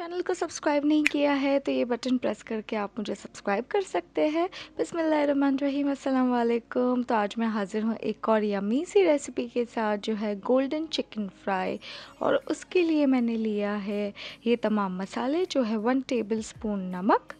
channel को subscribe नहीं किया है तो ये बटन प्रेस करके आप मुझे सब्सक्राइब कर सकते हैं बसमीम वालेकुम तो आज मैं हाज़िर हूँ एक और यमी सी रेसिपी के साथ जो है गोल्डन चिकन फ्राई और उसके लिए मैंने लिया है ये तमाम मसाले जो है वन टेबल स्पून नमक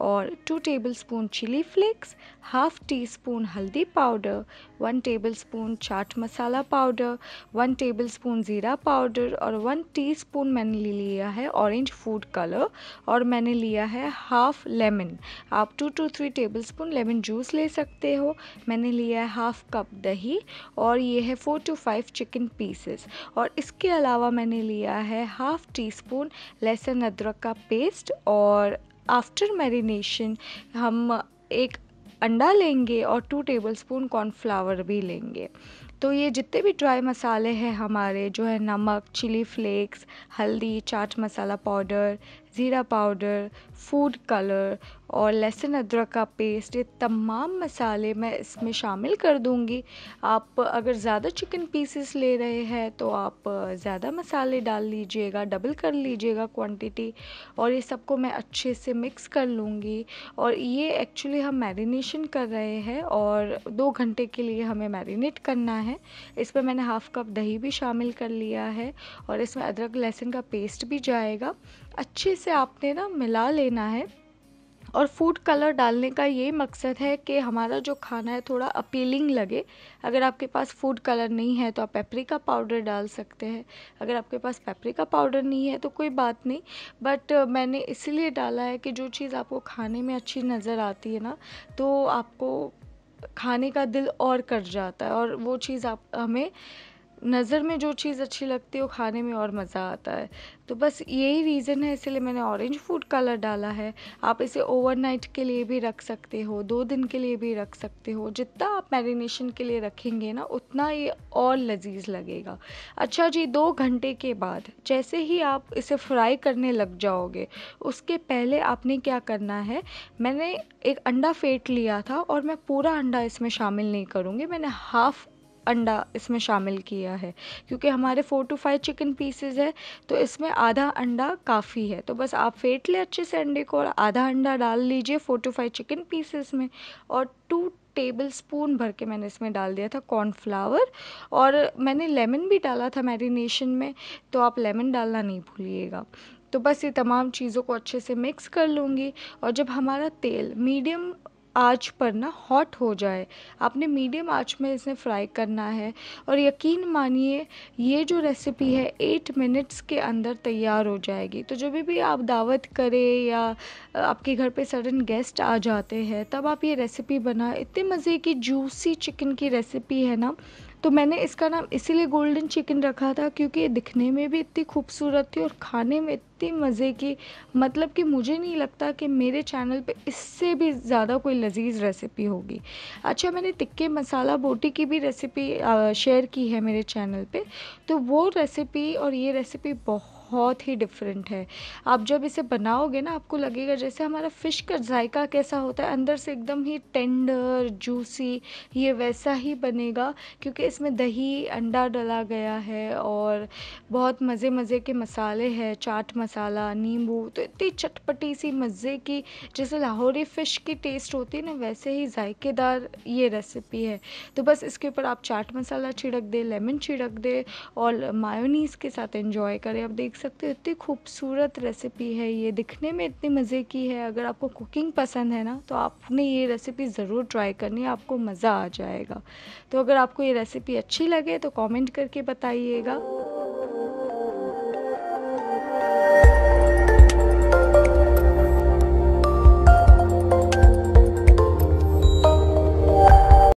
और two tablespoon chilli flakes half teaspoon हल्दी powder one tablespoon chaat masala powder one tablespoon ज़ीरा पाउडर और वन टी स्पून मैंने लिया है ऑरेंज फूड कलर और मैंने लिया है हाफ लेमन आप two two three tablespoon lemon juice ले सकते हो मैंने लिया है हाफ कप दही और ये है four two five chicken pieces और इसके अलावा मैंने लिया है हाफ टी स्पून लहसुन अदरक का पेस्ट और आफ्टर मैरिनेशन हम एक अंडा लेंगे और टू टेबलस्पून कॉर्नफ्लावर भी लेंगे तो ये जितने भी ड्राई मसाले हैं हमारे जो है नमक चिली फ्लेक्स हल्दी चाट मसाला पाउडर ज़ीरा पाउडर फूड कलर और लहसुन अदरक का पेस्ट ये तमाम मसाले मैं इसमें शामिल कर दूँगी आप अगर ज़्यादा चिकन पीसेस ले रहे हैं तो आप ज़्यादा मसाले डाल लीजिएगा डबल कर लीजिएगा क्वांटिटी और ये सबको मैं अच्छे से मिक्स कर लूँगी और ये एक्चुअली हम मैरिनेशन कर रहे हैं और दो घंटे के लिए हमें मैरिनेट करना है इसमें मैंने हाफ़ कप दही भी शामिल कर लिया है और इसमें अदरक लहसुन का पेस्ट भी जाएगा अच्छे से आपने ना मिला लेना है और फूड कलर डालने का ये मकसद है कि हमारा जो खाना है थोड़ा अपीलिंग लगे अगर आपके पास फूड कलर नहीं है तो आप पेपरिका पाउडर डाल सकते हैं अगर आपके पास पेपरिका पाउडर नहीं है तो कोई बात नहीं बट मैंने इसलिए डाला है कि जो चीज़ आपको खाने में अच्छी नज़र आती है ना तो आपको खाने का दिल और कर जाता है और वो चीज़ आप हमें नज़र में जो चीज़ अच्छी लगती है वो खाने में और मज़ा आता है तो बस यही रीज़न है इसलिए मैंने ऑरेंज फूड कलर डाला है आप इसे ओवरनाइट के लिए भी रख सकते हो दो दिन के लिए भी रख सकते हो जितना आप मैरिनेशन के लिए रखेंगे ना उतना ये और लजीज लगेगा अच्छा जी दो घंटे के बाद जैसे ही आप इसे फ्राई करने लग जाओगे उसके पहले आपने क्या करना है मैंने एक अंडा फेंट लिया था और मैं पूरा अंडा इसमें शामिल नहीं करूँगी मैंने हाफ़ अंडा इसमें शामिल किया है क्योंकि हमारे four to five chicken pieces है तो इसमें आधा अंडा काफ़ी है तो बस आप फेंट लें अच्छे से अंडे को और आधा अंडा डाल लीजिए four to five chicken pieces में और टू टेबल स्पून भर के मैंने इसमें डाल दिया था कॉर्नफ्लावर और मैंने लेमन भी डाला था मैरिनेशन में तो आप लेमन डालना नहीं भूलिएगा तो बस ये तमाम चीज़ों को अच्छे से मिक्स कर लूँगी और जब हमारा तेल मीडियम आँच पर ना हॉट हो जाए आपने मीडियम आँच में इसे फ्राई करना है और यकीन मानिए ये जो रेसिपी है एट मिनट्स के अंदर तैयार हो जाएगी तो जब भी आप दावत करें या आपके घर पे सडन गेस्ट आ जाते हैं तब आप ये रेसिपी बनाए इतने मज़े की जूसी चिकन की रेसिपी है ना तो मैंने इसका नाम इसीलिए गोल्डन चिकन रखा था क्योंकि ये दिखने में भी इतनी खूबसूरत थी और खाने में इतनी मज़े की मतलब कि मुझे नहीं लगता कि मेरे चैनल पे इससे भी ज़्यादा कोई लजीज रेसिपी होगी अच्छा मैंने टिक्के मसाला बोटी की भी रेसिपी शेयर की है मेरे चैनल पे तो वो रेसिपी और ये रेसिपी बहुत बहुत ही डिफरेंट है आप जब इसे बनाओगे ना आपको लगेगा जैसे हमारा फ़िश का जायका कैसा होता है अंदर से एकदम ही टेंडर जूसी ये वैसा ही बनेगा क्योंकि इसमें दही अंडा डला गया है और बहुत मज़े मज़े के मसाले हैं चाट मसाला नींबू तो इतनी चटपटी सी मज़े की जैसे लाहौरी फ़िश की टेस्ट होती है ना वैसे ही जायकेदार ये रेसिपी है तो बस इसके ऊपर आप चाट मसाला छिड़क दें लेमन छिड़क दें और मायोनीस के साथ इन्जॉय करें आप देख सकते हो इतनी खूबसूरत रेसिपी है ये दिखने में इतनी मज़े की है अगर आपको कुकिंग पसंद है ना तो आपने ये रेसिपी ज़रूर ट्राई करनी है आपको मज़ा आ जाएगा तो अगर आपको ये रेसिपी अच्छी लगे तो कमेंट करके बताइएगा